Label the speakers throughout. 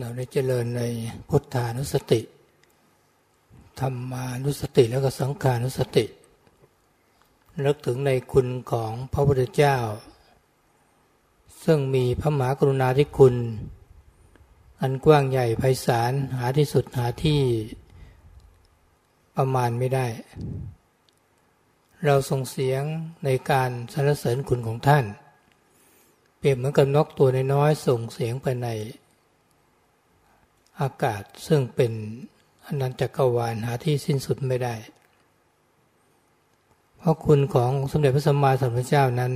Speaker 1: เราได้เจริญในพุทธานุสติธรรมานุสติแล้วก็สังขานุสติ นึกถึงในคุณของพระพุทธเจ้า ซึ่งมีพระมหากรุณาธิคุณ อันกว้างใหญ่ไพศาลหาที่สุดหาที่ประมาณไม่ได้ เราส่งเสียงในการสรรเสริญคุณของท่าน เปรียบเหมือนกับนกตัวน้อยส่งเสียงไปในอากาศซึ่งเป็นอนันตจักรวาลหาที่สิ้นสุดไม่ได้เพราะคุณของสมเด็จพระสัมมาสัมพุทธเจ้านั้น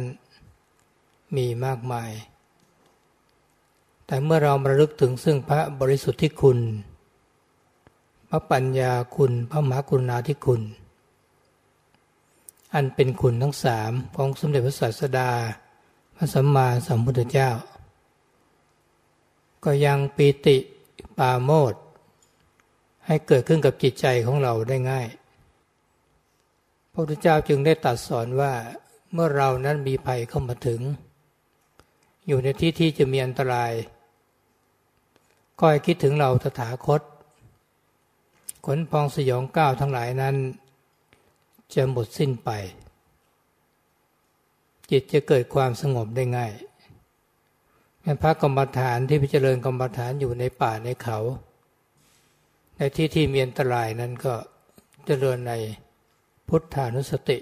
Speaker 1: มีมากมาย แต่เมื่อเราระลึกถึงซึ่งพระบริสุทธิ์ที่คุณ พระปัญญาคุณพระมหากรุณาธิคุณ อันเป็นคุณทั้งสามของสมเด็จพระศาสดา พระสัมมาสัมพุทธเจ้า ก็ยังปีติปาโมดให้เกิดขึ้นกับจิตใจของเราได้ง่าย พระพุทธเจ้าจึงได้ตรัสสอนว่าเมื่อเรานั้นมีภัยเข้ามาถึง อยู่ในที่ที่จะมีอันตรายก็ให้คิดถึงเราตถาคต ขนพองสยองก้าวทั้งหลายนั้นจะหมดสิ้นไป จิตจะเกิดความสงบได้ง่ายพระกรรมฐานที่พิจารณกรรมฐานอยู่ในป่าในเขา ในที่ที่มีอันตรายนั้นก็เจริญในพุทธานุสติ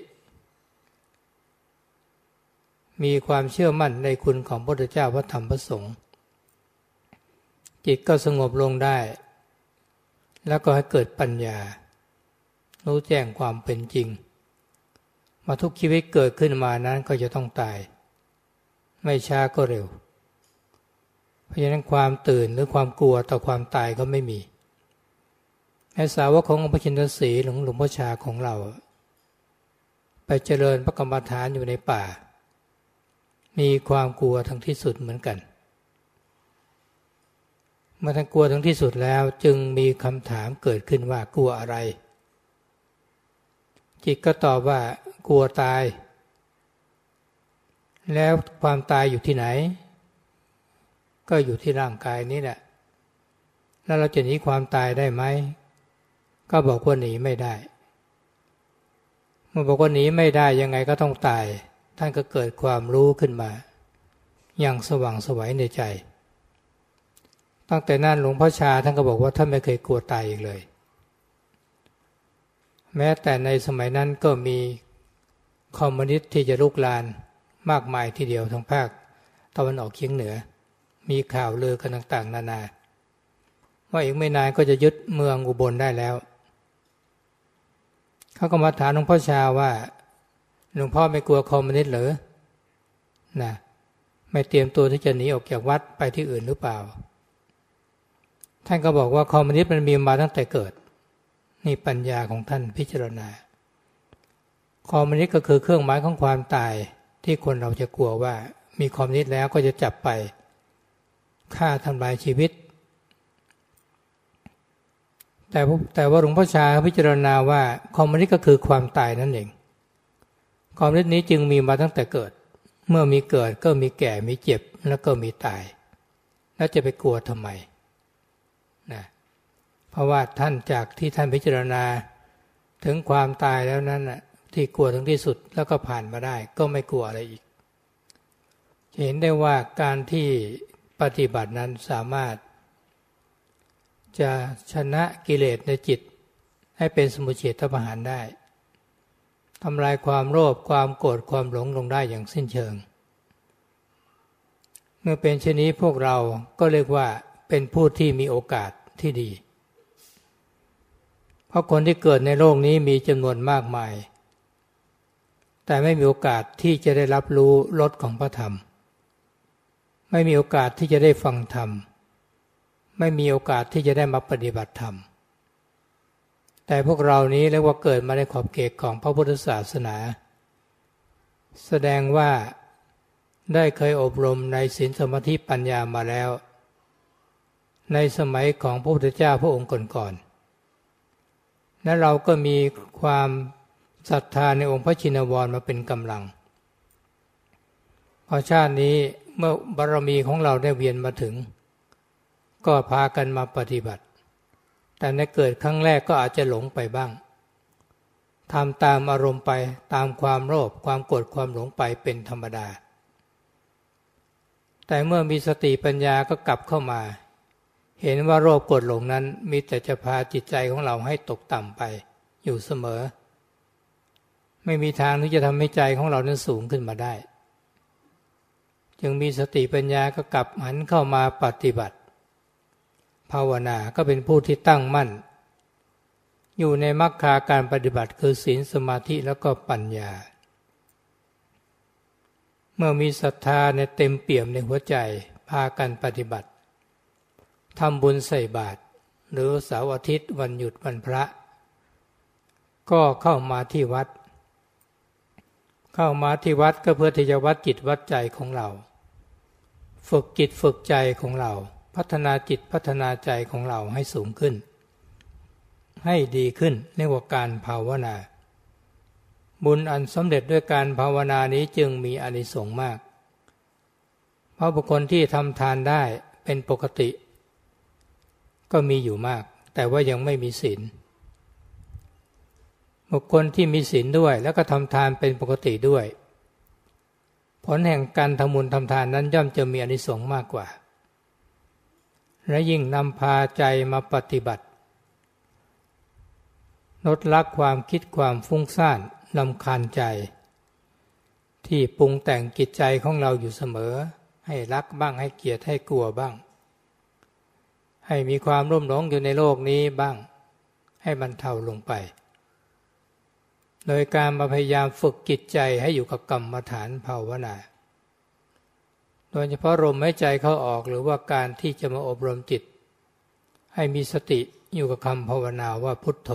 Speaker 1: มีความเชื่อมั่นในคุณของพระพุทธเจ้าพระธรรมพระสงฆ์จิตก็สงบลงได้ แล้วก็ให้เกิดปัญญา รู้แจ้งความเป็นจริง มาทุกชีวิตเกิดขึ้นมานั้นก็จะต้องตาย ไม่ช้าก็เร็วเพราะฉะนั้นความตื่นหรือความกลัวต่อความตายก็ไม่มีแมสาวกขององค์พระชินสีหลวงหลวงพ่อชาของเรา ไปเจริญพระกรรมฐานอยู่ในป่า มีความกลัวทั้งที่สุดเหมือนกันเมื่อท่านกลัวทั้งที่สุดแล้วจึงมีคำถามเกิดขึ้นว่ากลัวอะไร จิตก็ตอบว่า กลัวตาย แล้วความตายอยู่ที่ไหนก็อยู่ที่ร่างกายนี้แหละ แล้วเราจะหนีความตายได้ไหม ก็บอกว่าหนีไม่ได้ เมื่อบอกว่าหนีไม่ได้ยังไงก็ต้องตาย ท่านก็เกิดความรู้ขึ้นมา อย่างสว่างสวัยในใจ ตั้งแต่นั้นหลวงพ่อชา ท่านก็บอกว่าท่านไม่เคยกลัวตายอีกเลย แม้แต่ในสมัยนั้นก็มี คอมมิวนิสต์ที่จะลุกลานมากมายทีเดียวทั้งภาคตะวันออกเฉียงเหนือมีข่าวลือกันต่างๆ นานา ว่าอีกไม่นานก็จะยึดเมืองอุบลได้แล้ว เขาก็มาถามหลวงพ่อชาว่าหลวงพ่อไม่กลัวคอมมิวนิสต์หรือนะไม่เตรียมตัวที่จะหนีออกจากวัดไปที่อื่นหรือเปล่าท่านก็บอกว่าคอมมิวนิสต์มันมีมาตั้งแต่เกิดนี่ปัญญาของท่านพิจารณาคอมมิวนิสต์ก็คือเครื่องหมายของความตายที่คนเราจะกลัวว่ามีคอมมิวนิสต์แล้วก็จะจับไปฆ่าทำลายชีวิต แต่แต่ว่าหลวงพ่อชาพิจารณา ว่า ความนิ้ก็คือความตายนั่นเอง ความนินี้จึงมีมาตั้งแต่เกิด เมื่อมีเกิดก็มีแก่มีเจ็บ แล้วก็มีตายแล้วจะไปกลัวทำไมนะเพราะว่าท่านจากที่ท่านพิจารณาถึงความตายแล้วนั้น่ะที่กลัวถึงที่สุดแล้วก็ผ่านมาได้ก็ไม่กลัวอะไรอีก เห็นได้ว่าการที่ปฏิบัตินั้นสามารถ จะชนะกิเลสในจิต ให้เป็นสมุเฉทประหารได้ทำลายความโลภความโกรธความหลงลงได้อย่างสิ้นเชิง เมื่อเป็นเช่นนี้พวกเราก็เรียกว่าเป็นผู้ที่มีโอกาสที่ดี เพราะคนที่เกิดในโลกนี้มีจำนวนมากมาย แต่ไม่มีโอกาสที่จะได้รับรู้รสของพระธรรมไม่มีโอกาสที่จะได้ฟังธรรม ไม่มีโอกาสที่จะได้มาปฏิบัติธรรม แต่พวกเรานี้เรียกว่าเกิดมาในขอบเขตของพระพุทธศาสนา แสดงว่าได้เคยอบรมในศีลสมาธิปัญญามาแล้ว ในสมัยของพระพุทธเจ้าพระองค์ก่อนๆและเราก็มีความศรัทธาในองค์พระชินวรมาเป็นกำลังพอชาตินี้เมื่อบารมีของเราได้เวียนมาถึง ก็พากันมาปฏิบัติ แต่ในเกิดครั้งแรกก็อาจจะหลงไปบ้าง ทำตามอารมณ์ไปตามความโลภความโกรธความหลงไปเป็นธรรมดา แต่เมื่อมีสติปัญญาก็กลับเข้ามา เห็นว่าโลภโกรธหลงนั้นมีแต่จะพาจิตใจของเราให้ตกต่ำไป อยู่เสมอ ไม่มีทางที่จะทำให้ใจของเรานั้นสูงขึ้นมาได้จึงมีสติปัญญาก็กลับหันเข้ามาปฏิบัติ ภาวนาก็เป็นผู้ที่ตั้งมั่น อยู่ในมรรคาการปฏิบัติคือศีลสมาธิแล้วก็ปัญญา เมื่อมีศรัทธาในเต็มเปี่ยมในหัวใจพากันปฏิบัติทำบุญใส่บาตรหรือเสาร์อาทิตย์วันหยุดวันพระ ก็เข้ามาที่วัด เข้ามาที่วัดก็เพื่อที่จะวัดจิตวัดใจของเราฝึกจิตฝึกใจของเรา พัฒนาจิตพัฒนาใจของเราให้สูงขึ้น ให้ดีขึ้นเรียกว่าการภาวนา บุญอันสำเร็จด้วยการภาวนานี้จึงมีอานิสงส์มาก เพราะบุคคลที่ทำทานได้เป็นปกติ ก็มีอยู่มาก แต่ว่ายังไม่มีศีลบุคคลที่มีศีลด้วยแล้วก็ทำทานเป็นปกติด้วยผลแห่งการทำบุญทำทานนั้นย่อมจะมีอนิสงส์มากกว่า และยิ่งนำพาใจมาปฏิบัติลดละความคิดความฟุ้งซ่านลำคาญใจ ที่ปรุงแต่งกิจใจของเราอยู่เสมอ ให้รักบ้างให้เกลียดให้กลัวบ้าง ให้มีความร่มรลงอยู่ในโลกนี้บ้าง ให้บรรเทาลงไปโดยการมาพยายามฝึกจิตใจ ให้อยู่กับกรรมฐานภาวนา โดยเฉพาะลมหายใจเข้าออกหรือว่าการที่จะมาอบรมจิตให้มีสติอยู่กับคำภาวนาว่าพุทโธ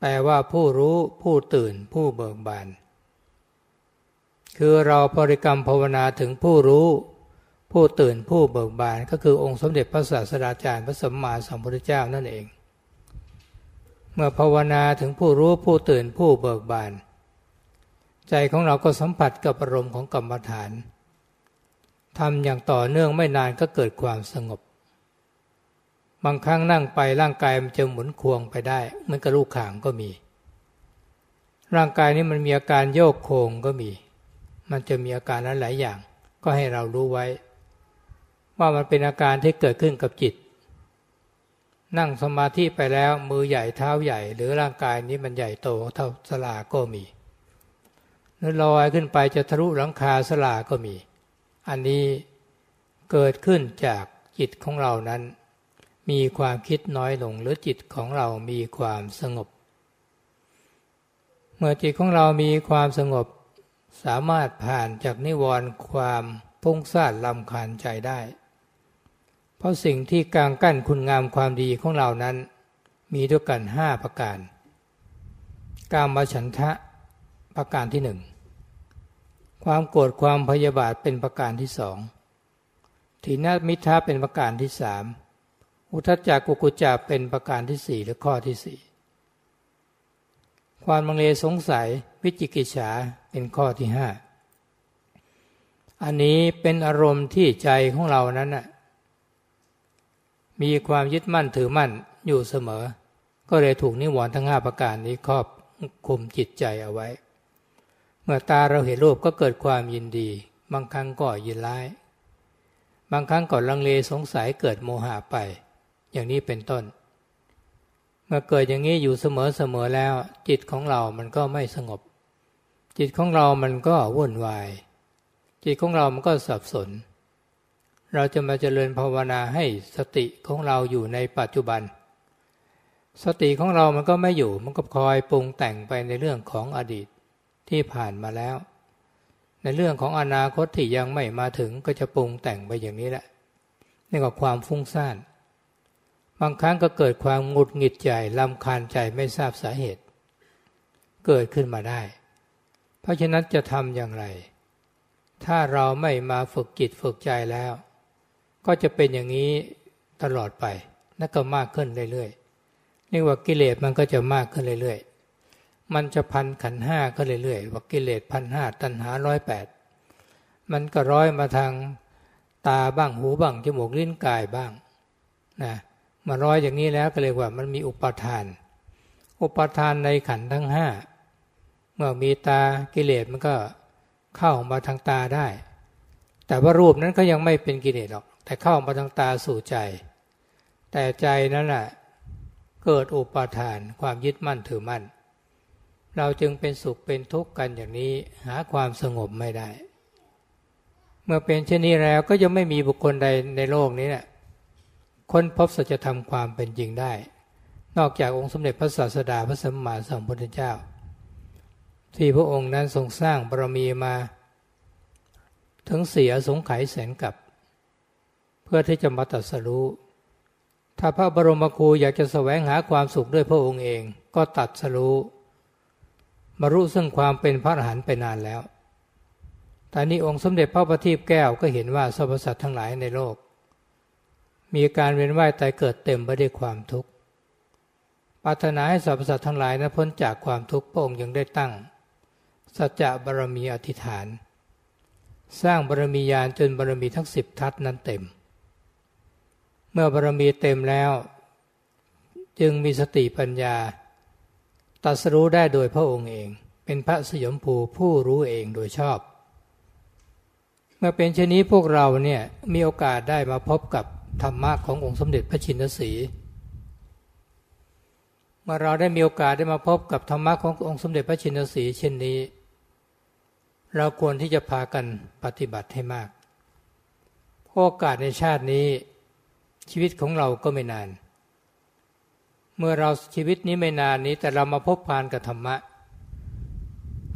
Speaker 1: แปลว่าผู้รู้ผู้ตื่นผู้เบิกบาน คือเราบริกรรมภาวนาถึงผู้รู้ ผู้ตื่นผู้เบิกบานก็คือองค์สมเด็จพระศาสดาจารย์พระสัมมาสัมพุทธเจ้านั่นเองเมื่อภาวนาถึงผู้รู้ผู้ตื่นผู้เบิกบาน ใจของเราก็สัมผัสกับอารมณ์ของกรรมฐานทำอย่างต่อเนื่องไม่นานก็เกิดความสงบ บางครั้งนั่งไปร่างกายมันจะหมุนควงไปได้เหมือนกระลูกข่างก็มี ร่างกายนี้มันมีอาการโยกโคงก็มี มันจะมีอาการนั้นหลายอย่าง ก็ให้เรารู้ไว้ ว่ามันเป็นอาการที่เกิดขึ้นกับจิตนั่งสมาธิไปแล้วมือใหญ่เท้าใหญ่หรือร่างกายนี้มันใหญ่โตเท่าสลาก็มีแล้วลอยขึ้นไปจะทะลุหลังคาสลาก็มี อันนี้เกิดขึ้นจากจิตของเรานั้น มีความคิดน้อยลงหรือจิตของเรามีความสงบ เมื่อจิตของเรามีความสงบ สามารถผ่านจากนิวรณ์ความพุ่งซ่านลำคาญใจได้เพราะสิ่งที่กางกั้นคุณงามความดีของเรานั้น มีด้วยกันห้าประการ กามฉันทะประการที่หนึ่งความโกรธ ความพยาบาทเป็นประการที่สองถีนมิทะเป็นประการที่สามอุทจักกุกุจาเป็นประการที่สี่หรือข้อที่สี่ความมังเลสงสัยวิจิกิจฉาเป็นข้อที่ห้าอันนี้เป็นอารมณ์ที่ใจของเรานั้นะมีความยึดมั่นถือมั่นอยู่เสมอ ก็เลยถูกนิวรณ์ทั้งห้าประการนี้ครอบ คุมจิตใจเอาไว้ เมื่อตาเราเห็นรูปก็เกิดความยินดี บางครั้งก็ยินร้าย บางครั้งก็ลังเลสงสัยเกิดโมหะไป อย่างนี้เป็นต้น เมื่อเกิดอย่างนี้อยู่เสมอเสมอแล้ว จิตของเรามันก็ไม่สงบ จิตของเรามันก็วุ่นวาย จิตของเรามันก็สับสนเราจะมาเจริญภาวนาให้สติของเราอยู่ในปัจจุบัน สติของเรามันก็ไม่อยู่ มันก็คอยปรุงแต่งไปในเรื่องของอดีตที่ผ่านมาแล้ว ในเรื่องของอนาคตที่ยังไม่มาถึงก็จะปรุงแต่งไปอย่างนี้แหละนี่ก็ความฟุ้งซ่านบางครั้งก็เกิดความหงุดหงิดใจ ลำคาญใจไม่ทราบสาเหตุ เกิดขึ้นมาได้เพราะฉะนั้นจะทำอย่างไร ถ้าเราไม่มาฝึกจิตฝึกใจแล้วก็จะเป็นอย่างนี้ตลอดไป นั้วก็มากขึ้นเรื่อยๆ เรียกว่ากิเลสมันก็จะมากขึ้นเรื่อยๆ มันจะพันขันห้าก็เรื่อยๆว่ากิเลสพันห้าตัณหาร้อยแปดมันก็ร้อยมาทางตาบ้างหูบ้างจมูกลิ้นกายบ้างนะ มาร้อยอย่างนี้แล้วก็เรียกว่ามันมีอุปทาน อุปทานในขันทั้งห้าเมื่อมีตากิเลสมันก็เข้ามาทางตาได้ แต่ว่ารูปนั้นก็ยังไม่เป็นกิเลสหรอกแต่เข้ามาทางตาสู่ใจ แต่ใจนั้นแหละเกิดอุปาทานความยึดมั่นถือมั่น เราจึงเป็นสุขเป็นทุกข์กันอย่างนี้หาความสงบไม่ได้ เมื่อเป็นเช่นนี้แล้วก็ยะไม่มีบุคคลใดในโลกนี้เนะี่ยค้นพบสัจธรรมความเป็นจริงได้ นอกจากองค์สมเด็จพระศาสดาพระสัมมาสัมพุทธเจ้า ที่พระองค์นั้นทรงสร้างบารมีมาถึงเสียสงไขยแสนกับพื่อที่จะมาตัดสรู้ ถ้าพระบรมครูอยากจะสแสวงหาความสุขด้วยพระองค์เอง ก็ตัดสรู้ มารู้ซึ่งความเป็นพระอรหันต์ไปนานแล้ว แต่นี้องค์สมเด็จพระประทีปแก้ว ก็เห็นว่าสรรพสัตว์ทั้งหลายในโลก มีการเวียนว่ายตายเกิดเต็มไปด้วยความทุกข์ปรารถนาให้สรรพสัตว์ทั้งหลายนั้นพ้นจากความทุกข์พระองค์ยังได้ตั้งสัจจะบารมีอธิษฐาน สร้างบารมียานจนบารมีทั้งสิบทัศนั้นเต็มเมื่อบารมีเต็มแล้ว จึงมีสติปัญญา ตัสรู้ได้โดยพระองค์เอง เป็นพระสยมภูผู้รู้เองโดยชอบ เมื่อเป็นเช่นนี้พวกเราเนี่ยมีโอกาสได้มาพบกับธรรมะขององค์สมเด็จพระชินทสีเมื่อเราได้มีโอกาสได้มาพบกับธรรมะขององค์สมเด็จพระชินทสีเช่นนี้ เราควรที่จะพากันปฏิบัติให้มาก โอกาสในชาตินี้ชีวิตของเราก็ไม่นาน เมื่อเราชีวิตนี้ไม่นานนี้แต่เรามาพบพานกับธรรมะ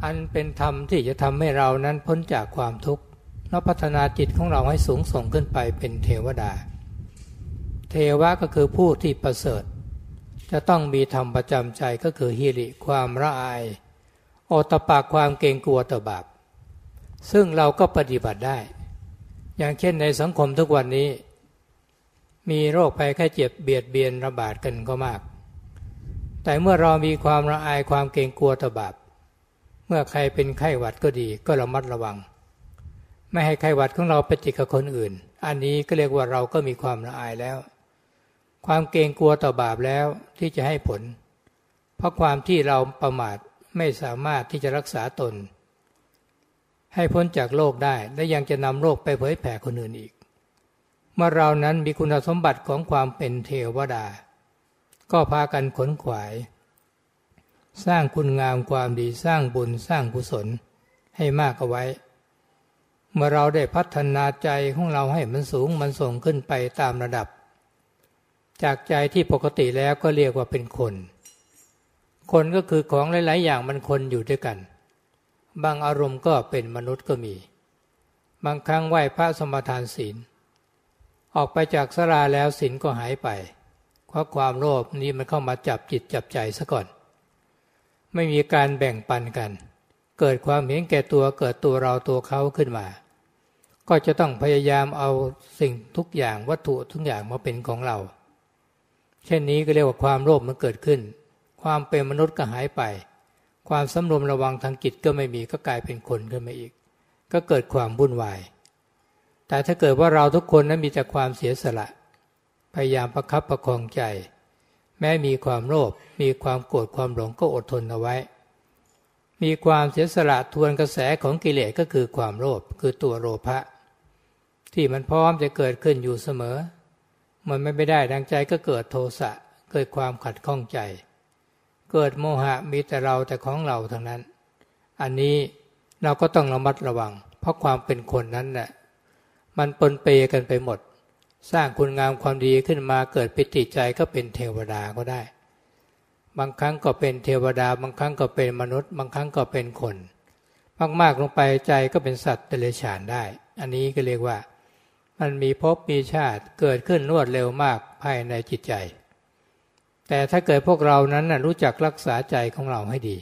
Speaker 1: อันเป็นธรรมที่จะทำให้เรานั้นพ้นจากความทุกข์และพัฒนาจิตของเราให้สูงส่งขึ้นไปเป็นเทวดา เทวะก็คือผู้ที่ประเสริฐ จะต้องมีธรรมประจำใจก็คือฮิริความระอายโอตปากความเกรงกลัวต่อบาป ซึ่งเราก็ปฏิบัติได้ อย่างเช่นในสังคมทุกวันนี้มีโรคภัยแค่เจ็บเบียดเบียนระบาดกันก็มาก แต่เมื่อเรามีความละอายความเกรงกลัวต่อบาป เมื่อใครเป็นไข้หวัดก็ดีก็ระมัดระวัง ไม่ให้ไข้หวัดของเราไปติดกับคนอื่น อันนี้ก็เรียกว่าเราก็มีความละอายแล้ว ความเกรงกลัวต่อบาปแล้วที่จะให้ผล เพราะความที่เราประมาทไม่สามารถที่จะรักษาตน ให้พ้นจากโรคได้และยังจะนำโรคไปเผยแผ่คนอื่นอีกเมื่อเรานั้นมีคุณสมบัติของความเป็นเทวดา ก็พากันขนขวาย สร้างคุณงามความดีสร้างบุญสร้างกุศลให้มากเอาไว้ เมื่อเราได้พัฒนาใจของเราให้มันสูง มันส่งขึ้นไปตามระดับ จากใจที่ปกติแล้วก็เรียกว่าเป็นคน คนก็คือของหลาย ๆ อย่างมันคนอยู่ด้วยกัน บางอารมณ์ก็เป็นมนุษย์ก็มี บางครั้งไหว้พระสมทานศีลออกไปจากสราแล้วศีลก็หายไป เพราะความโลภนี้มันเข้ามาจับจิตจับใจซะก่อน ไม่มีการแบ่งปันกัน เกิดความเห็นแก่ตัวเกิดตัวเราตัวเขาขึ้นมา ก็จะต้องพยายามเอาสิ่งทุกอย่างวัตถุทุกอย่างมาเป็นของเรา เช่นนี้ก็เรียกว่าความโลภมันเกิดขึ้น ความเป็นมนุษย์ก็หายไป ความสำรวมระวังทางจิตก็ไม่มีก็กลายเป็นคนขึ้นมาอีก ก็เกิดความวุ่นวายแต่ถ้าเกิดว่าเราทุกคนนั้นมีแต่ความเสียสละ พยายามประคับประคองใจ แม้มีความโลภมีความโกรธความหลงก็อดทนเอาไว้ มีความเสียสละทวนกระแสของกิเลสก็คือความโลภคือตัวโลภะที่มันพร้อมจะเกิดขึ้นอยู่เสมอมันไม่ได้ดังใจก็เกิดโทสะเกิดความขัดข้องใจ เกิดโมหะมีแต่เราแต่ของเราทั้งนั้น อันนี้เราก็ต้องระมัดระวัง เพราะความเป็นคนนั้นแหละมันปนเปกันไปหมด สร้างคุณงามความดีขึ้นมาเกิดปิติใจก็เป็นเทวดาก็ได้ บางครั้งก็เป็นเทวดา บางครั้งก็เป็นมนุษย์ บางครั้งก็เป็นคนมากๆลงไปใจก็เป็นสัตว์เดรัจฉานได้ อันนี้ก็เรียกว่า มันมีพบมีชาติเกิดขึ้นรวดเร็วมากภายในจิตใจ แต่ถ้าเกิดพวกเรานั้นรู้จักรักษาใจของเราให้ดี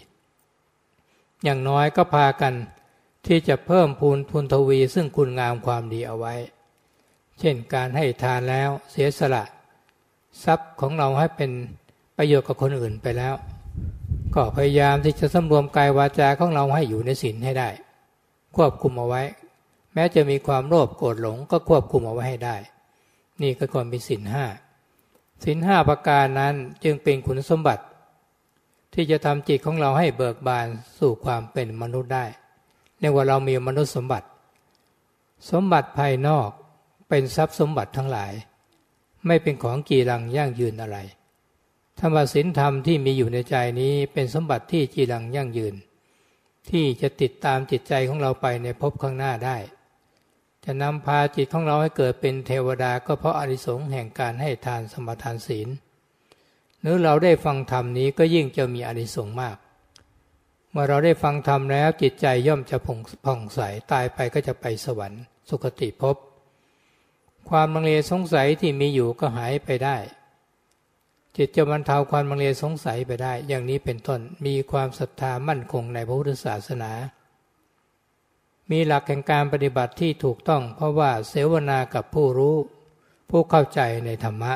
Speaker 1: อย่างน้อยก็พากันที่จะเพิ่มพูนพุนทวีซึ่งคุณงามความดีเอาไว้ เช่นการให้ทานแล้วเสียสละทรัพย์ของเราให้เป็นประโยชน์กับคนอื่นไปแล้วก็พยายามที่จะสำรวมกายวาจาของเราให้อยู่ในศีลให้ได้ ควบคุมเอาไว้ แม้จะมีความโลภโกรธหลง ก็ควบคุมเอาไว้ให้ได้ นี่ก็ควรเป็นศีลห้าศีลห้าประการนั้นจึงเป็นคุณสมบัติ ที่จะทำจิตของเราให้เบิกบานสู่ความเป็นมนุษย์ได้ียกว่าเรามีมนุษย์สมบัติ สมบัติภายนอกเป็นทรัพย์สมบัติทั้งหลาย ไม่เป็นของกีรังยั่งยืนอะไร ธรรมสินธรรมที่มีอยู่ในใจนี้เป็นสมบัติที่กีรังยั่งยืน ที่จะติดตามจิตใจของเราไปในภพข้างหน้าได้ จะนำพาจิตของเราให้เกิดเป็นเทวดาก็เพราะอริสงส์แห่งการให้ทานสมทานศีลหรือเราได้ฟังธรรมนี้ก็ยิ่งจะมีอริสงส์มากมื่อเราได้ฟังธรรมแล้วจิตใจย่อมจะผ่องใสตายไปก็จะไปสวรรค์ สุคติภพความมังเลสงสัยที่มีอยู่ก็หายไปได้ จิตจะบรรเทาความมังเลสงสัยไปได้ อย่างนี้เป็นต้นมีความศรัทธามั่นคงในพระพุทธศาสนา มีหลักแห่งการปฏิบัติที่ถูกต้อง เพราะว่าเสวนากับผู้รู้ ผู้เข้าใจในธรรมะ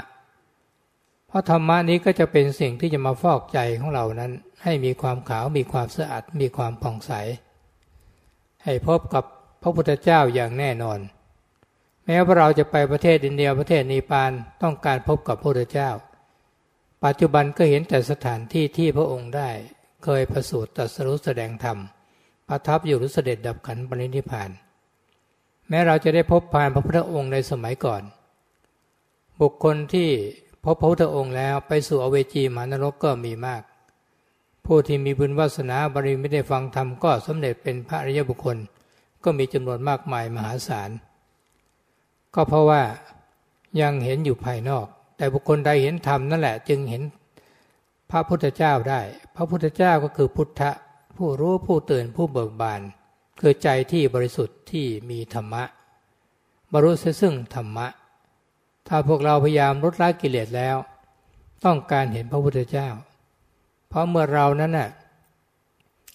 Speaker 1: เพราะธรรมะนี้ก็จะเป็นสิ่งที่จะมาฟอกใจของเรานั้นให้มีความขาวมีความสะอาดมีความผ่องใสให้พบกับพระพุทธเจ้าอย่างแน่นอน แม้ว่าเราจะไปประเทศอินเดียประเทศนีปานต้องการพบกับพระพุทธเจ้า ปัจจุบันก็เห็นแต่สถานที่ที่พระองค์ได้เคยประสูติตรัสรู้แสดงธรรม ประทับอยู่รุสเด็จดับขันปรินิพาน แม้เราจะได้พบพานพระพุทธองค์ในสมัยก่อน บุคคลที่พบพระพุทธองค์แล้วไปสู่อเวจีมานรกก็มีมากผู้ที่มีบุญวาสนาบารมีไม่ได้ฟังธรรมก็สำเร็จเป็นพระอริยบุคคลก็มีจำนวนมากมายมหาศาลก็เพราะว่ายังเห็นอยู่ภายนอกแต่บุคคลใดเห็นธรรมนั่นแหละ จึงเห็นพระพุทธเจ้าได้ พระพุทธเจ้าก็คือพุทธผู้รู้ผู้ตื่นผู้เบิกบานคือใจที่บริสุทธิ์ที่มีธรรมะบรุษุซึ่งธรรมะ ถ้าพวกเราพยายามลดละกิเลสแล้ว ต้องการเห็นพระพุทธเจ้าพราะเมื่อเรานั้นน่ะ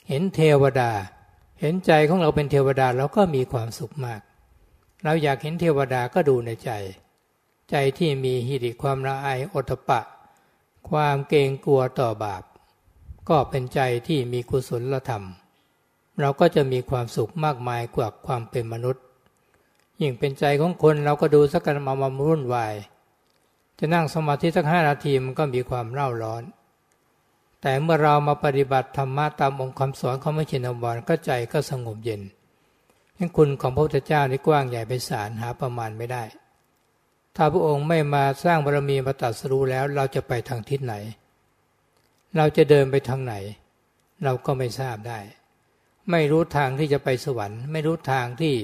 Speaker 1: เห็นเทวดา เห็นใจของเราเป็นเทวดาเราก็มีความสุขมาก เราอยากเห็นเทวดาก็ดูในใจ ใจที่มีหิริความละอายอตปะ ความเกรงกลัวต่อบาป ก็เป็นใจที่มีกุศลธรรม เราก็จะมีความสุขมากมายกว่าความเป็นมนุษย์ ยิ่งเป็นใจของคนเราก็ดูสักการะมามรุ่นวาย จะนั่งสมาธิสักห้านาทีมันก็มีความเร่าร้อนแต่เมื่อเรามาปฏิบัติธรรมะตามองค์คำสอนของพระชินวรก็ใจก็สงบเย็นนั่งคุณของพระพุทธเจ้านี่กว้างใหญ่ไพศาลหาประมาณไม่ได้ ถ้าพระองค์ไม่มาสร้างบารมีมาตัดสรู้แล้ว เราจะไปทางทิศไหน เราจะเดินไปทางไหน เราก็ไม่ทราบได้ ไม่รู้ทางที่จะไปสวรรค์ไม่รู้ทางที่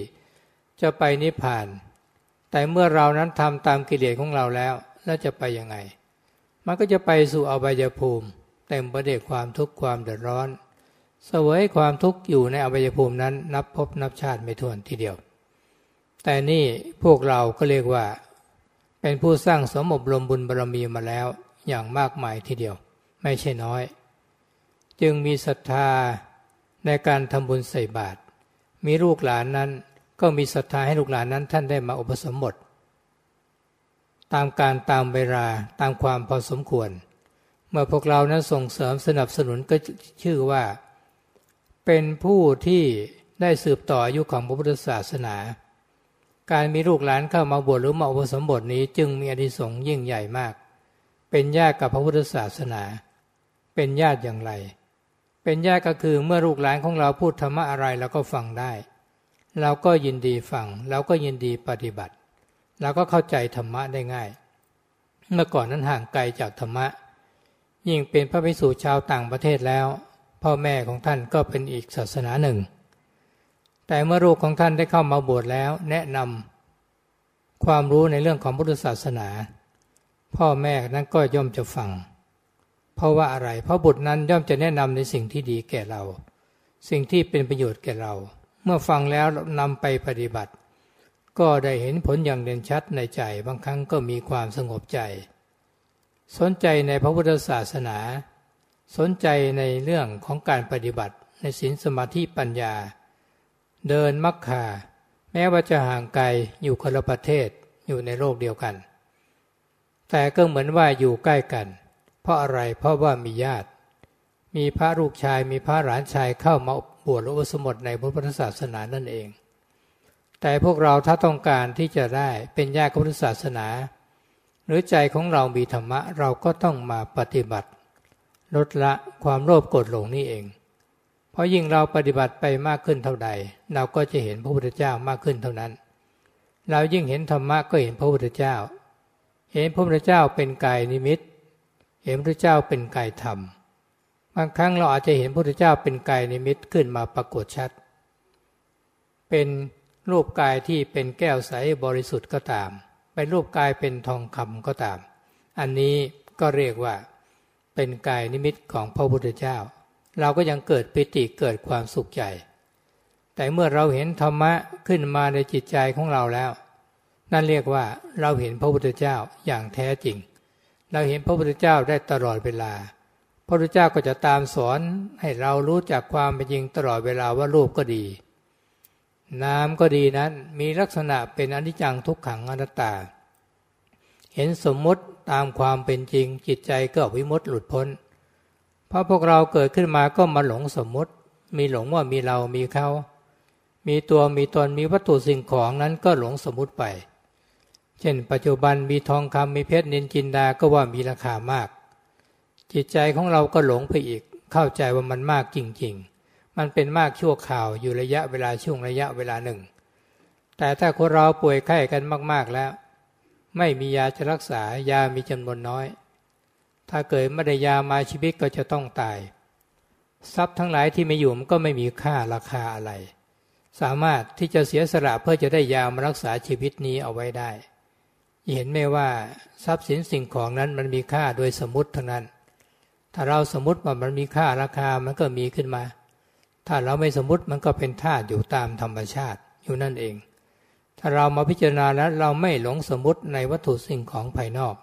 Speaker 1: จะไปนิพพาน แต่เมื่อเรานั้นทำตามกิเลสของเราแล้วแล้วจะไปยังไง มันก็จะไปสู่อบายภูมิเต็มไปด้วยความทุกข์ความเดือดร้อนเสวยความทุกข์อยู่ในอบายภูมินั้นนับพบนับชาติไม่ถ้วนทีเดียว แต่นี่พวกเราก็เรียกว่า เป็นผู้สร้างสมบรมบุญบารมีมาแล้วอย่างมากมายทีเดียว ไม่ใช่น้อย จึงมีศรัทธาในการทำบุญใส่บาตร มีลูกหลานนั้นก็มีศรัทธาให้ลูกหลานนั้นท่านได้มาอุปสมบท ตามการตามเวลาตามความพอสมควรเมื่อพวกเรานะส่งเสริมสนับสนุนก็ชื่อว่า เป็นผู้ที่ได้สืบต่ออายุของพระพุทธศาสนา การมีลูกหลานเข้ามาบวชหรือมาอุปสมบทนี้จึงมีอธิสงยิ่งใหญ่มาก เป็นญาติกับพระพุทธศาสนา เป็นญาติอย่างไร เป็นญาติก็คือเมื่อลูกหลานของเราพูดธรรมะอะไรเราก็ฟังได้เราก็ยินดีฟังเราก็ยินดีปฏิบัติเราก็เข้าใจธรรมะได้ง่าย เมื่อก่อนนั้นห่างไกลจากธรรมะยิ่งเป็นพระภิกษุชาวต่างประเทศแล้ว พ่อแม่ของท่านก็เป็นอีกศาสนาหนึ่ง แต่เมื่อลูกของท่านได้เข้ามาบวชแล้ว แนะนำความรู้ในเรื่องของพุทธศาสนา พ่อแม่นั้นก็ย่อมจะฟัง เพราะว่าอะไร เพราะบุตรนั้นย่อมจะแนะนำในสิ่งที่ดีแก่เรา สิ่งที่เป็นประโยชน์แก่เรา เมื่อฟังแล้วนำไปปฏิบัติ ก็ได้เห็นผลอย่างเด่นชัดในใจบางครั้งก็มีความสงบใจสนใจในพระพุทธศาสนา สนใจในเรื่องของการปฏิบัติในศีลสมาธิปัญญา เดินมักคาแม้ว่าจะห่างไกลอยู่คนละประเทศอยู่ในโลกเดียวกัน แต่ก็เหมือนว่าอยู่ใกล้กัน เพราะอะไรเพราะว่ามีญาติ มีพระลูกชายมีพระหลานชายเข้ามาบวชอุปสมบทในพระพุทธศาสนานั่นเอง แต่พวกเราถ้าต้องการที่จะได้เป็นญาติพระพุทธศาสนาหรือใจของเรามีธรรมะเราก็ต้องมาปฏิบัติ ลดละความโลภโกรธหลงนี่เอง เพราะยิ่งเราปฏิบัติไปมากขึ้นเท่าใด เราก็จะเห็นพระพุทธเจ้ามากขึ้นเท่านั้น เรายิ่งเห็นธรรมะ ก็เห็นพระพุทธเจ้า เห็นพระพุทธเจ้าเป็นกายนิมิต เห็นพระเจ้าเป็นกายธรรม บางครั้งเราอาจจะเห็นพระพุทธเจ้าเป็นกายนิมิตขึ้นมาปรากฏชัด เป็นรูปกายที่เป็นแก้วใสบริสุทธิ์ก็ตามไปรูปกายเป็นทองคำก็ตาม อันนี้ก็เรียกว่า เป็นกายนิมิตของพระพุทธเจ้า เราก็ยังเกิดปิติเกิดความสุขใจ แต่เมื่อเราเห็นธรรมะขึ้นมาในจิตใจของเราแล้ว นั่นเรียกว่าเราเห็นพระพุทธเจ้าอย่างแท้จริง เราเห็นพระพุทธเจ้าได้ตลอดเวลา พระพุทธเจ้าก็จะตามสอน ให้เรารู้จักความเป็นจริงตลอดเวลาว่ารูปก็ดีน้ำก็ดีนั้น มีลักษณะเป็นอนิจจังทุกขังอนัตตา เห็นสมมติตามความเป็นจริง จิตใจก็วิมุตต์หลุดพ้น เพราะพวกเราเกิดขึ้นมาก็มาหลงสมมติ มีหลงว่ามีเรามีเขา มีตัวมีตนมีวัตถุสิ่งของนั้นก็หลงสมมติไป เช่น ปัจจุบันมีทองคำมีเพชรนินจินดา ก็ว่ามีราคามาก จิตใจของเราก็หลงไปอีกเข้าใจว่ามันมากจริงมันเป็นมากชั่วข่าวอยู่ระยะเวลาช่วงระยะเวลาหนึ่ง แต่ถ้าคนเราป่วยไข้กันมากๆแล้ว ไม่มียาจะรักษายามีจำนวนน้อย ถ้าเกิดไม่ได้ยามาชีวิตก็จะต้องตายทรัพย์ทั้งหลายที่ไม่อยู่มันก็ไม่มีค่าราคาอะไร สามารถที่จะเสียสละเพื่อจะได้ยามารักษาชีวิตนี้เอาไว้ได้ เห็นไหมว่าทรัพย์สินสิ่งของนั้นมันมีค่าโดยสมมติทั้งนั้น ถ้าเราสมมติว่ามันมีค่าราคามันก็มีขึ้นมาถ้าเราไม่สมมติมันก็เป็นธาตุอยู่ตามธรรมชาติอยู่นั่นเอง ถ้าเรามาพิจารณาแล้วเราไม่หลงสมมติในวัตถุสิ่งของภายนอก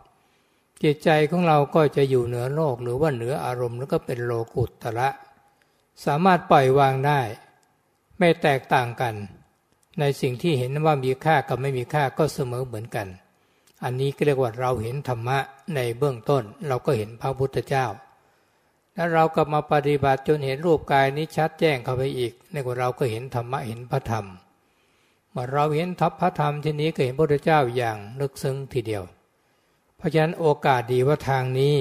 Speaker 1: จิตใจของเราก็จะอยู่เหนือโลกหรือว่าเหนืออารมณ์แล้วก็เป็นโลกุตตระสามารถปล่อยวางได้ ไม่แตกต่างกัน ในสิ่งที่เห็นว่ามีค่ากับไม่มีค่าก็เสมอเหมือนกัน อันนี้ก็เรียกว่าเราเห็นธรรมะในเบื้องต้นเราก็เห็นพระพุทธเจ้าแล้วเราก็มาปฏิบัติจนเห็นรูปกายนี้ชัดแจ้งเข้าไปอีก ในว่าเราก็เห็นธรรมะเห็นพระธรรม เมื่อเราเห็นทัพพระธรรมทีนี้ก็เห็นพระเจ้าอย่างลึกซึ้งทีเดียวเพราะฉะนั้นโอกาสดีว่าทางนี้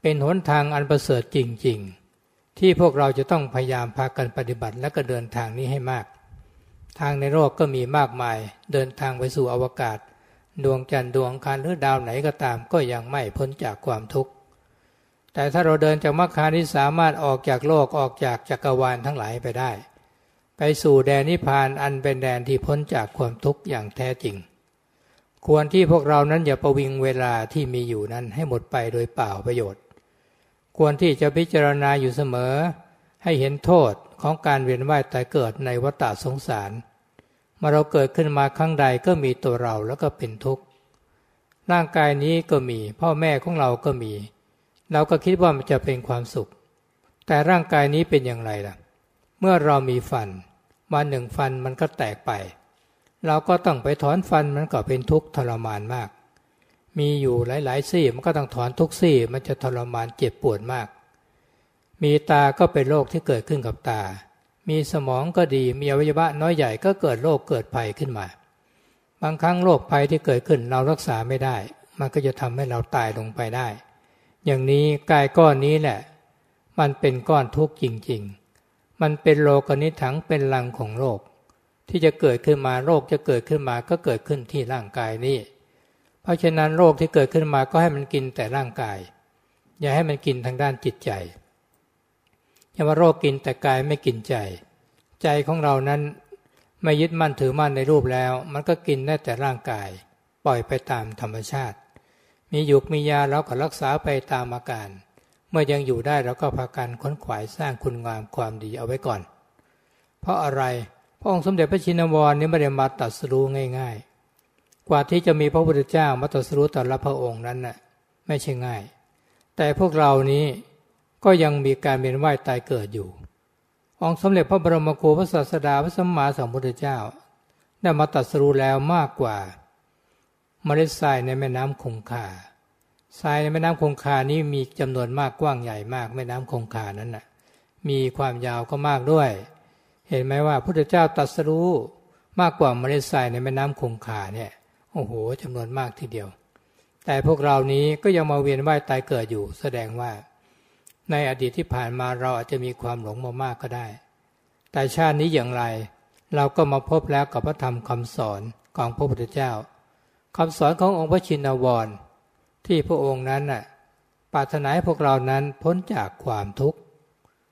Speaker 1: เป็นหนทางอันประเสริฐจริงๆ ที่พวกเราจะต้องพยายามพากันปฏิบัติและก็เดินทางนี้ให้มาก ทางในโลกก็มีมากมายเดินทางไปสู่อวกาศ ดวงจันทร์ดวงคารหรือดาวไหนก็ตามก็ยังไม่พ้นจากความทุกข์แต่ถ้าเราเดินจากมรรคานี้สามารถออกจากโลกออกจากจักรวาลทั้งหลายไปได้ไปสู่แดนนิพพานอันเป็นแดนที่พ้นจากความทุกข์อย่างแท้จริง ควรที่พวกเรานั้นอย่าประวิงเวลาที่มีอยู่นั้นให้หมดไปโดยเปล่าประโยชน์ ควรที่จะพิจารณาอยู่เสมอ ให้เห็นโทษของการเวียนว่ายตายเกิดในวัฏสงสารเมื่อเราเกิดขึ้นมาครั้งใดก็มีตัวเราแล้วก็เป็นทุกข์ร่างกายนี้ก็มีพ่อแม่ของเราก็มีเราก็คิดว่ามันจะเป็นความสุข แต่ร่างกายนี้เป็นอย่างไรล่ะ เมื่อเรามีฟัน มาหนึ่งฟันมันก็แตกไป เราก็ต้องไปถอนฟันมันก็เป็นทุกข์ทรมานมาก มีอยู่หลายๆซี่ มันก็ต้องถอนทุกซี่ มันจะทรมานเจ็บปวดมาก มีตาก็เป็นโรคที่เกิดขึ้นกับตา มีสมองก็ดี มีอวัยวะน้อยใหญ่ก็เกิดโรคเกิดภัยขึ้นมา บางครั้งโรคภัยที่เกิดขึ้นเรารักษาไม่ได้ มันก็จะทำให้เราตายลงไปได้อย่างนี้กายก้อนนี้แหละ มันเป็นก้อนทุกข์จริงๆ มันเป็นโลกนิถังเป็นลังของโรค ที่จะเกิดขึ้นมาโรคจะเกิดขึ้นมาก็เกิดขึ้นที่ร่างกายนี้เพราะฉะนั้นโรคที่เกิดขึ้นมาก็ให้มันกินแต่ร่างกาย อย่าให้มันกินทางด้านจิตใจ อย่าว่าโรคกินแต่กายไม่กินใจ ใจของเรานั้นไม่ยึดมั่นถือมั่นในรูปแล้ว มันก็กินได้แต่ร่างกาย ปล่อยไปตามธรรมชาติมียุกมียาเราก็รักษาไปตามอาการ เมื่อยังอยู่ได้เราก็พากันค้นขวายสร้างคุณงามความดีเอาไว้ก่อน เพราะอะไรพระองค์สมเด็จพระชินวรนี้ไม่ได้มาตัดสู้ง่ายๆ กว่าที่จะมีพระพุทธเจ้ามาตัดสู้ต่อรพระองค์นั้นน่ะ ไม่ใช่ง่าย แต่พวกเรานี้ก็ยังมีการเวียนว่ายตายเกิดอยู่ องค์สมเด็จพระบรมครูพระศาสดาพระสัมมาสัมพุทธเจ้าได้มาตัดสู้แล้วมากกว่าเมล็ดทรายในแม่น้ำคงคา ทรายในแม่น้ำคงคา นี้มีจำนวนมากกว้างใหญ่มากแม่น้ำคงคา นั้นนะ่ะ มีความยาวก็มากด้วย เห็นไหมว่าพระพุทธเจ้าตรัสรู้มากกว่าเมล็ดทรายในแม่น้ำคงคา เนี่ย โอ้โหจำนวนมากทีเดียว แต่พวกเรานี้ก็ยังมาเวียนว่ายตายเกิดอยู่ แสดงว่า ในอดีตที่ผ่านมาเราอาจจะมีความหลงมามากก็ได้ แต่ชาตินี้อย่างไร เราก็มาพบแล้วกับพระธรรมคำสอนของพระพุทธเจ้าคำสอนขององค์พระชินวรที่พระองค์นั้นน่ะปรารถนาให้พวกเรานั้นพ้นจากความทุกข์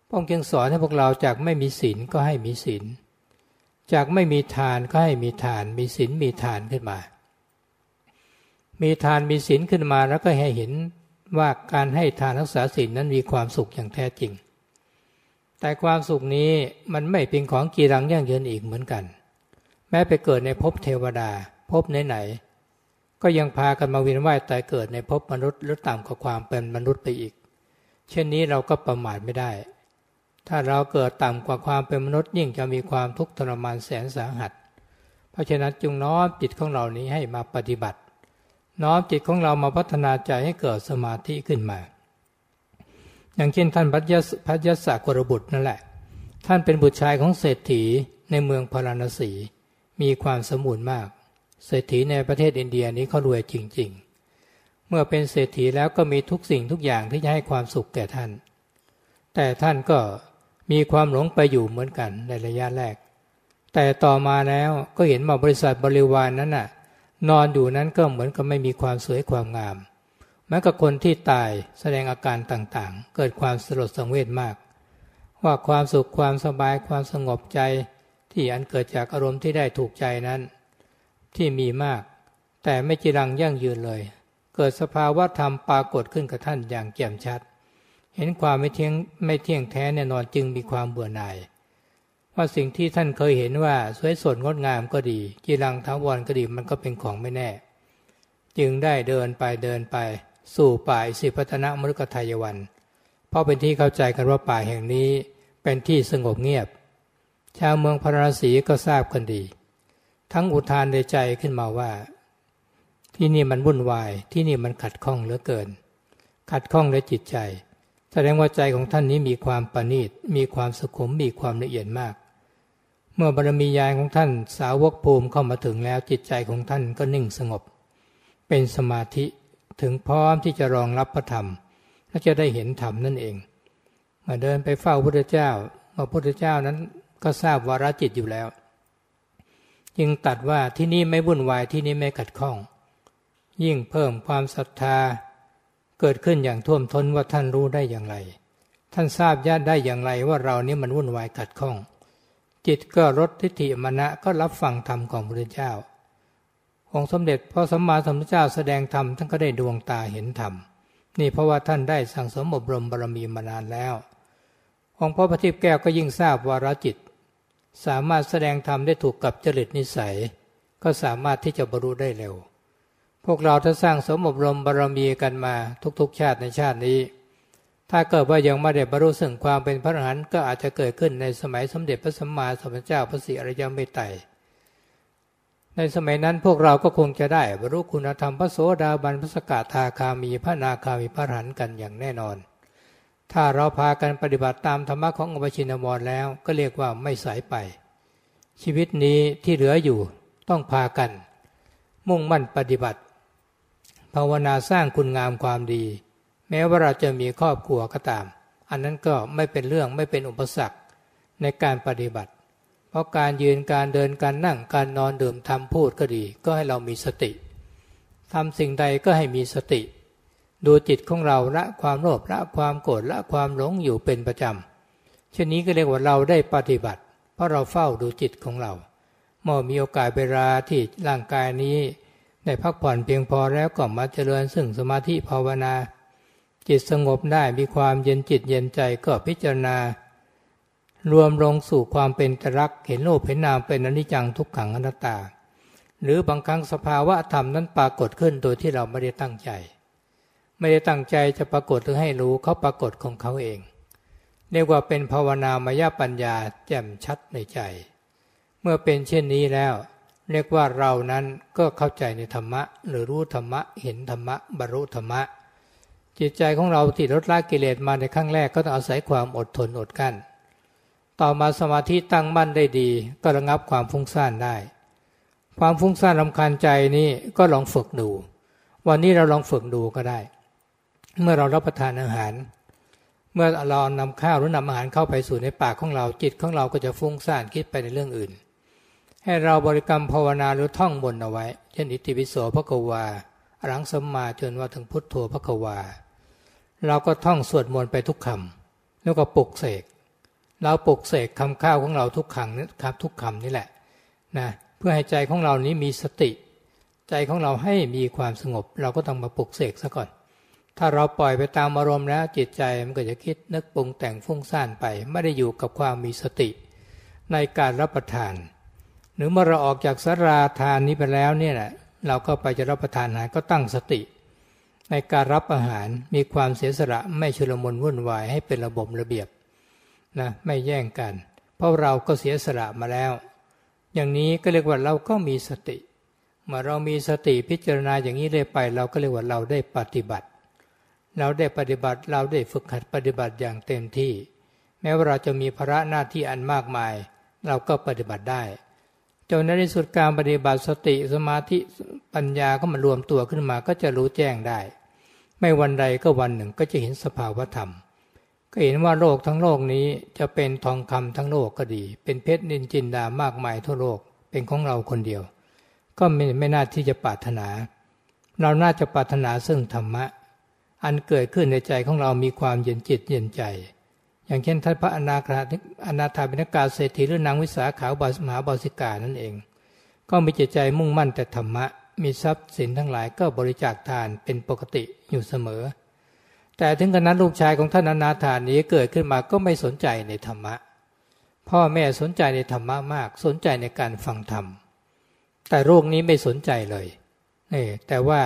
Speaker 1: พระองค์จึงสอนให้พวกเราจากไม่มีศีลก็ให้มีศีล จากไม่มีทานก็ให้มีทาน มีศีลมีทานขึ้นมา มีทานมีศีลขึ้นมาแล้วก็ให้เห็นว่าการให้ทานรักษาศีลนั้นมีความสุขอย่างแท้จริง แต่ความสุขนี้มันไม่เป็นของกีรังยั่งยืนอีกเหมือนกัน แม้ไปเกิดในภพเทวดาภพไหนไหนก็ยังพากันมาเวียนว่ายตายเกิดในภพมนุษย์หรือต่ำกว่าความเป็นมนุษย์ไปอีก เช่นนี้เราก็ประมาทไม่ได้ ถ้าเราเกิดต่ำกว่าความเป็นมนุษย์ยิ่งจะมีความทุกข์ทรมานแสนสาหัสเพราะฉะนั้นจึงน้อมจิตของเรานี้ให้มาปฏิบัติ น้อมจิตของเรามาพัฒนาใจให้เกิดสมาธิขึ้นมา อย่างเช่นท่านพัทยพัทยศกุรบุตรนั่นแหละ ท่านเป็นบุตรชายของเศรษฐีในเมืองพาราณสีมีความสมบูรณ์มากเศรษฐีในประเทศอินเดียนี้เขารวยจริงๆ เมื่อเป็นเศรษฐีแล้วก็มีทุกสิ่งทุกอย่างที่จะให้ความสุขแก่ท่าน แต่ท่านก็มีความหลงไปอยู่เหมือนกันในระยะแรก แต่ต่อมาแล้วก็เห็นว่าบริษัทบริวารนนั้นน่ะนอนอยู่นั้นก็เหมือนกับไม่มีความสวยความงาม แม้กับคนที่ตายแสดงอาการต่างๆ เกิดความสลดสังเวชมาก ว่าความสุขความสบายความสงบใจที่อันเกิดจากอารมณ์ที่ได้ถูกใจนั้นที่มีมาก แต่ไม่จีรังยั่งยืนเลย เกิดสภาวะธรรมปรากฏขึ้นกับท่านอย่างแจ่มชัด เห็นความไม่เที่ยงไม่เที่ยงแท้แน่นอนจึงมีความเบื่อหน่ายว่าสิ่งที่ท่านเคยเห็นว่าสวยสดงดงามก็ดีจีรังท้าวรก็ดีมันก็เป็นของไม่แน่ จึงได้เดินไปเดินไป สู่ป่าสิพัฒนมรุกทายวัน เพราะเป็นที่เข้าใจกันว่าป่าแห่งนี้ เป็นที่สงบเงียบ ชาวเมืองพาราสีก็ทราบกันดีทั้งอุทานในใจขึ้นมาว่า ที่นี่มันวุ่นวาย ที่นี่มันขัดข้องเหลือเกิน ขัดข้องในจิตใจแสดงว่าใจของท่านนี้มีความประณีตมีความสุขุมมีความละเอียดมาก เมื่อบารมีญาณของท่านสาวกภูมิเข้ามาถึงแล้วจิตใจของท่านก็นิ่งสงบ เป็นสมาธิถึงพร้อมที่จะรองรับพระธรรม และจะได้เห็นธรรมนั่นเอง มาเดินไปเฝ้าพระพุทธเจ้าเมื่อพระพุทธเจ้านั้นก็ทราบวาระจิตอยู่แล้วจึงตัดว่าที่นี่ไม่วุ่นวายที่นี่ไม่ขัดข้อง ยิ่งเพิ่มความศรัทธา เกิดขึ้นอย่างท่วมท้นว่าท่านรู้ได้อย่างไร ท่านทราบญาติได้อย่างไรว่าเรานี่มันวุ่นวายขัดข้อง จิตก็ลดทิฏฐิมณะก็รับฟังธรรมของพระเจ้าองค์สมเด็จพระสัมมาสัมพุทธเจ้าแสดงธรรมท่านก็ได้ดวงตาเห็นธรรม นี่เพราะว่าท่านได้สั่งสมอบรมบารมีมานานแล้ว องค์พระปฏิบแก้วก็ยิ่งทราบวาระจิตสามารถแสดงธรรมได้ถูกกับจริตนิสัย ก็สามารถที่จะบรรลุได้เร็ว พวกเราถ้าสร้างสมบรมบารรมีกันมาทุกๆชาติในชาตินี้ ถ้าเกิดว่ายังไม่ได้บรรลุสึ่งความเป็นพระอรหันต์ก็อาจจะเกิดขึ้นในสมัยสมเด็จพระสัมมาสัมพุทธเจ้าพระศรีอริยเมตไตรในสมัยนั้นพวกเราก็คงจะได้บรรลุคุณธรรมพระโสดาบันพระสกทาคามีพระนาคามีพระอรหันต์กันอย่างแน่นอนถ้าเราพากันปฏิบัติตามธรรมะของอภิชินมรแล้วก็เรียกว่าไม่สายไป ชีวิตนี้ที่เหลืออยู่ต้องพากัน มุ่งมั่นปฏิบัติ ภาวนาสร้างคุณงามความดี แม้ว่าเราจะมีครอบครัวก็ตาม อันนั้นก็ไม่เป็นเรื่องไม่เป็นอุปสรรคในการปฏิบัติ เพราะการยืนการเดินการ นั่งการนอนดื่มทำพูดก็ดีก็ให้เรามีสติทำสิ่งใดก็ให้มีสติดูจิตของเรา ละความโลภละความโกรธละความหลงอยู่เป็นประจำ เช่นนี้ก็เรียกว่าเราได้ปฏิบัติ เพราะเราเฝ้าดูจิตของเรา เมื่อมีโอกาสเวลาที่ร่างกายนี้ได้พักผ่อนเพียงพอแล้วก็มาเจริญซึ่งสมาธิภาวนา จิตสงบได้มีความเย็นจิตเย็นใจก็พิจารณา รวมลงสู่ความเป็นตรักเห็นโลภเห็นนามเป็นอนิจจังทุกขังอนัตตา หรือบางครั้งสภาวะธรรมนั้นปรากฏขึ้นโดยที่เราไม่ได้ตั้งใจไม่ได้ตั้งใจจะปรากฏหรือให้รู้เขาปรากฏของเขาเอง เรียกว่าเป็นภาวนามยปัญญาแจ่มชัดในใจ เมื่อเป็นเช่นนี้แล้ว เรียกว่าเรานั้นก็เข้าใจในธรรมะ หรือรู้ธรรมะเห็นธรรมะ บรรลุธรรมะ จิตใจของเราติดลดละกิเลสมาในขั้งแรกก็ต้องอาศัยความอดทนอดกั้น ต่อมาสมาธิตั้งมั่นได้ดี ก็ระงับความฟุ้งซ่านได้ ความฟุ้งซ่านลำคาญใจนี้ก็ลองฝึกดู วันนี้เราลองฝึกดูก็ได้เมื่อเรารับประทานอาหาร เมื่อเรานำข้าวหรือนำอาหารเข้าไปสู่ในปากของเราจิตของเราก็จะฟุ้งซ่านคิดไปในเรื่องอื่น ให้เราบริกรรมภาวนาหรือท่องบนเอาไว้ เช่นอิติปิโสพระกวาอรังสมมาจนว่าถึงพุทโธพระกวา เราก็ท่องสวดมนต์ไปทุกคำ แล้วก็ปลุกเสกเราปลุกเสกคำข้าวของเราทุกครั้งครับ ทุกคำนี่แหละนะเพื่อให้ใจของเรานี้มีสติ ใจของเราให้มีความสงบ เราก็ต้องมาปลุกเสกซะก่อนถ้าเราปล่อยไปตามอารมณ์แล้วจิตใจมันก็จะคิด นึกปรุงแต่งฟุ้งซ่านไป ไม่ได้อยู่กับความมีสติ ในการรับประทาน หรือเมื่อเราออกจากสาราทานนี้ไปแล้วเนี่ยแหละเราก็ไปจะรับประทานอาหารก็ตั้งสติ ในการรับอาหารมีความเสียสละไม่ชุลมุนวุ่นวายให้เป็นระบบระเบียบนะไม่แย่งกัน เพราะเราก็เสียสละมาแล้ว อย่างนี้ก็เรียกว่าเราก็มีสติเมื่อเรามีสติพิจารณาอย่างนี้เลยไป เราก็เรียกว่าเราได้ปฏิบัติเราได้ปฏิบัติเราได้ฝึกหัดปฏิบัติอย่างเต็มที่แม้ว่าเราจะมีภาระหน้าที่อันมากมาย เราก็ปฏิบัติได้จนในที่สุดการปฏิบัติสติสมาธิปัญญาก็มารวมตัวขึ้นมาก็จะรู้แจ้งได้ ไม่วันใดก็วันหนึ่งก็จะเห็นสภาวธรรมก็เห็นว่าโลกทั้งโลกนี้จะเป็นทองคำทั้งโลกก็ดี เป็นเพชรนินจินดามากมายทั่วโลกเป็นของเราคนเดียว ก็ไม่ไม่น่าที่จะปรารถนา เราน่าจะปรารถนาซึ่งธรรมะอันเกิดขึ้นในใจของเรามีความเย็นจิตเย็นใจ อย่างเช่นท่านพระอนาคาอนาถาบินกาเศรษฐีหรือนางวิสาขาวบาสมหาบาสิกา นั่นเอง ก็มีจิตใจมุ่งมั่นแต่ธรรมะ มีทรัพย์สินทั้งหลายก็บริจาคทานเป็นปกติอยู่เสมอ แต่ถึงกระนั้นลูกชายของท่านอนาถานี้เกิดขึ้นมาก็ไม่สนใจในธรรมะ พ่อแม่สนใจในธรรมะมาก สนใจในการฟังธรรม แต่โรคนี้ไม่สนใจเลยนี่ แต่ว่า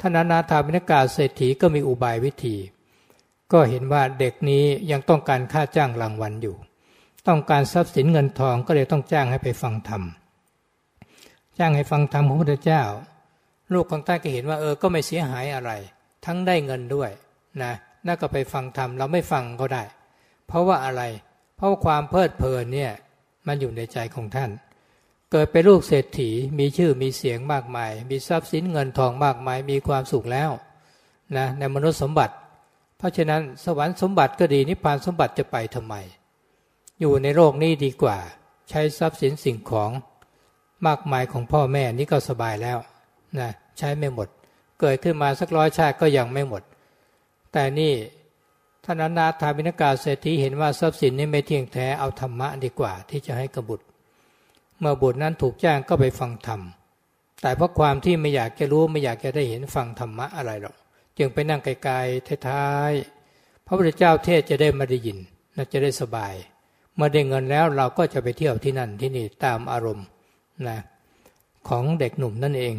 Speaker 1: ท่านอนาถาบินกาเศรษฐีก็มีอุบายวิธี ก็เห็นว่าเด็กนี้ยังต้องการค่าจ้างรางวัลอยู่ ต้องการทรัพย์สินเงินทองก็เลยต้องจ้างให้ไปฟังธรรม จ้างให้ฟังธรรมพระพุทธเจ้า ลูกของใต้ก็เห็นว่าเออก็ไม่เสียหายอะไร ทั้งได้เงินด้วยนะน่าก็ไปฟังธรรมเราไม่ฟังก็ได้ เพราะว่าอะไร เพราะาความเพลิดเพลินเนี่ยมันอยู่ในใจของท่านเกิดเป็นลูกเศรษฐีมีชื่อมีเสียงมากมาย มีทรัพย์สินเงินทองมากมายมีความสุขแล้วนะในมนุษย์สมบัติ เพราะฉะนั้นสวรรค์สมบัติก็ดีนิพพานสมบัติจะไปทำไมอยู่ในโลกนี้ดีกว่าใช้ทรัพย์สินสิ่งของมากมายของพ่อแม่นี่ก็สบายแล้วนะใช้ไม่หมด เกิดขึ้นมาสักร้อยชาติก็ยังไม่หมด แต่นี่ท่านอนาถาบินกาเศรษฐีเห็นว่าทรัพย์สินนี่ไม่เที่ยงแท้เอาธรรมะดีกว่า ที่จะให้กบุตรเมื่อบุตรนั้นถูกแจ้งก็ไปฟังธรรม แต่เพราะความที่ไม่อยากจะรู้ไม่อยากจะได้เห็นฟังธรรมะอะไรหรอก จึงไปนั่งไกลๆ ท้ายๆพระพุทธเจ้าเทศจะได้มาได้ยินนะจะได้สบาย เมื่อได้เงินแล้วเราก็จะไปเที่ยวที่นั่นที่นี่ตามอารมณ์นะของเด็กหนุ่มนั่นเอง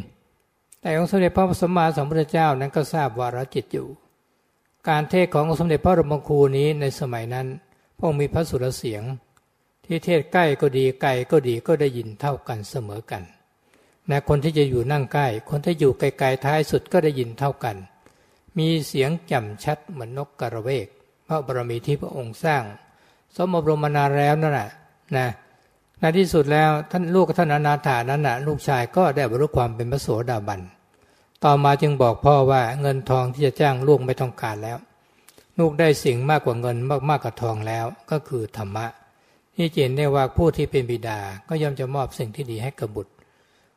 Speaker 1: แต่องค์สมเด็จพระสัมมาสัมพุทธเจ้านั้นก็ทราบวาระจิตอยู่ การเทศขององค์สมเด็จพระรมครูนี้ในสมัยนั้นพระองค์มีพระสุรเสียงที่เทศใกล้ก็ดีไกลก็ดีก็ได้ยินเท่ากันเสมอกันนะคนที่จะอยู่นั่งใกล้ คนที่อยู่ไกลๆท้ายสุดก็ได้ยินเท่ากัน มีเสียงแจ่มชัดเหมือนนกกระเวกพระบรมีที่พระองค์สร้าง สมบรมนาแล้วนั่นแหละนะในที่สุดแล้วท่านลูกท่านอนาถานั้นนะลูกชายก็ได้บรรลุความเป็นพระโสดาบัน ต่อมาจึงบอกพ่อว่าเงินทองที่จะจ้างลูกไม่ต้องการแล้วลูกได้สิ่งมากกว่าเงินมากมากกว่าทองแล้ว ก็คือธรรมะนี่เห็นได้ว่าผู้ที่เป็นบิดาก็ย่อมจะมอบสิ่งที่ดีให้กับบุตร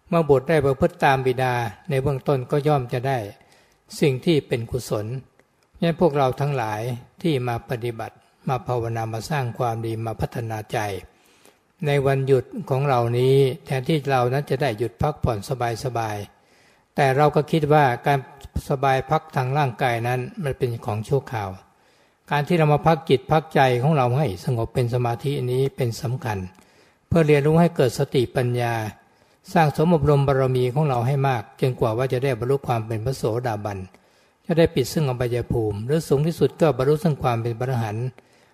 Speaker 1: เมื่อบุตรได้ประพฤติตามบิดาในเบื้องต้นก็ย่อมจะได้ สิ่งที่เป็นกุศลนี้พวกเราทั้งหลายที่มาปฏิบัติมาภาวนามาสร้างความดีมาพัฒนาใจ ในวันหยุดของเรานี้ แทนที่เรานั้นจะได้หยุดพักผ่อนสบายๆ แต่เราก็คิดว่าการสบายพักทางร่างกายนั้นมันเป็นของชั่วคราวการที่เรามาพักจิตพักใจของเราให้สงบเป็นสมาธินี้เป็นสำคัญ เพื่อเรียนรู้ให้เกิดสติปัญญา สร้างสมบรมบารมีของเราให้มากจนกว่าว่าจะได้บรรลุความเป็นพระโสดาบันจะได้ปิดซึ่งอบายภูมิ หรือสูงที่สุดก็บรรลุซึ่งความเป็นบรหัน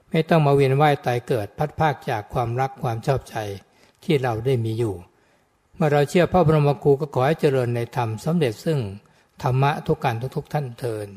Speaker 1: ไม่ต้องมาเวียนว่ายตายเกิดพัดภาคจากความรักความชอบใจที่เราได้มีอยู่ เมื่อเราเชื่อพระบรมครูก็ขอให้เจริญในธรรมสาเร็จซึ่งธรรมะทุกการทุกทุกท่านเทิน